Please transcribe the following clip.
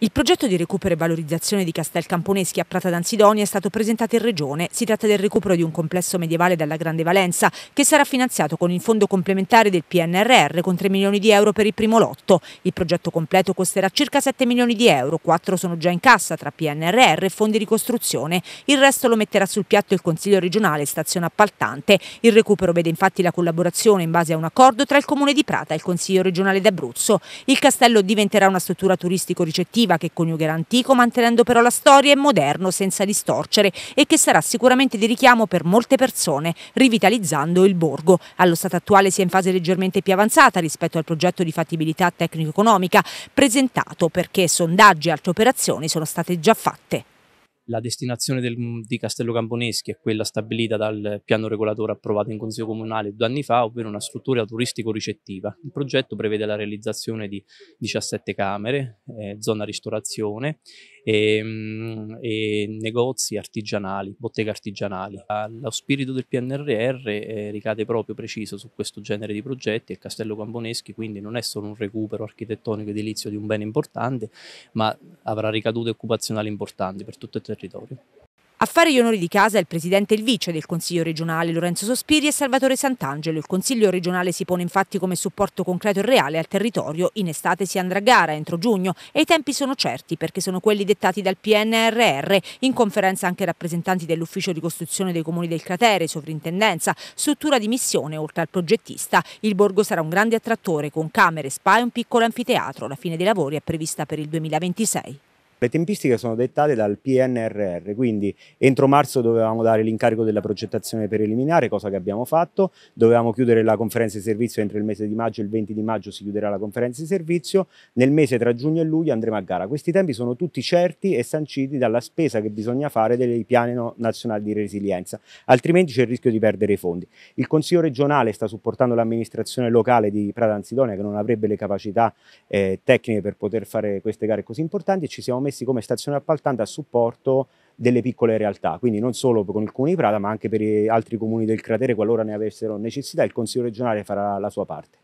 Il progetto di recupero e valorizzazione di Castel Camponeschi a Prata d'Ansidonia è stato presentato in Regione. Si tratta del recupero di un complesso medievale dalla Grande Valenza che sarà finanziato con il fondo complementare del PNRR con 3 milioni di euro per il primo lotto. Il progetto completo costerà circa 7 milioni di euro, 4 sono già in cassa tra PNRR e fondi di ricostruzione. Il resto lo metterà sul piatto il Consiglio regionale e stazione appaltante. Il recupero vede infatti la collaborazione in base a un accordo tra il Comune di Prata e il Consiglio regionale d'Abruzzo. Il castello diventerà una struttura turistico-ricettiva narrativa che coniugherà antico mantenendo però la storia e moderno senza distorcere e che sarà sicuramente di richiamo per molte persone, rivitalizzando il borgo. Allo stato attuale si è in fase leggermente più avanzata rispetto al progetto di fattibilità tecnico-economica presentato perché sondaggi e altre operazioni sono state già fatte. La destinazione del, di Castello Camponeschi è quella stabilita dal piano regolatore approvato in Consiglio Comunale due anni fa, ovvero una struttura turistico-ricettiva. Il progetto prevede la realizzazione di 17 camere, eh, zona ristorazione e, ehm, mh, e, negozi artigianali, botteghe artigianali. Lo spirito del PNRR eh, ricade proprio preciso su questo genere di progetti e Castello Camponeschi quindi non è solo un recupero architettonico edilizio di un bene importante, ma avrà ricadute occupazionali importanti per tutto il territorio territorio. A fare gli onori di casa il presidente e il vice del Consiglio regionale Lorenzo Sospiri e Salvatore Sant'Angelo. Il Consiglio regionale si pone infatti come supporto concreto e reale al territorio. In estate si andrà a gara entro giugno e i tempi sono certi perché sono quelli dettati dal PNRR. In conferenza anche rappresentanti dell'Ufficio di Costruzione dei Comuni del Cratere, Sovrintendenza, struttura di missione oltre al progettista. Il borgo sarà un grande attrattore con camere, spa e un piccolo anfiteatro. La fine dei lavori è prevista per il 2026. Le tempistiche sono dettate dal PNRR, quindi entro marzo dovevamo dare l'incarico della progettazione preliminare, cosa che abbiamo fatto, dovevamo chiudere la conferenza di servizio entro il mese di maggio, il 20 di maggio si chiuderà la conferenza di servizio, nel mese tra giugno e luglio andremo a gara. Questi tempi sono tutti certi e sanciti dalla spesa che bisogna fare dei piani nazionali di resilienza, altrimenti c'è il rischio di perdere i fondi. Il Consiglio regionale sta supportando l'amministrazione locale di Anzidonia che non avrebbe le capacità eh, tecniche per poter fare queste gare così importanti e ci siamo messi messi come stazione appaltante a supporto delle piccole realtà, quindi non solo con il comune di Prata ma anche per altri comuni del cratere qualora ne avessero necessità, il Consiglio regionale farà la sua parte.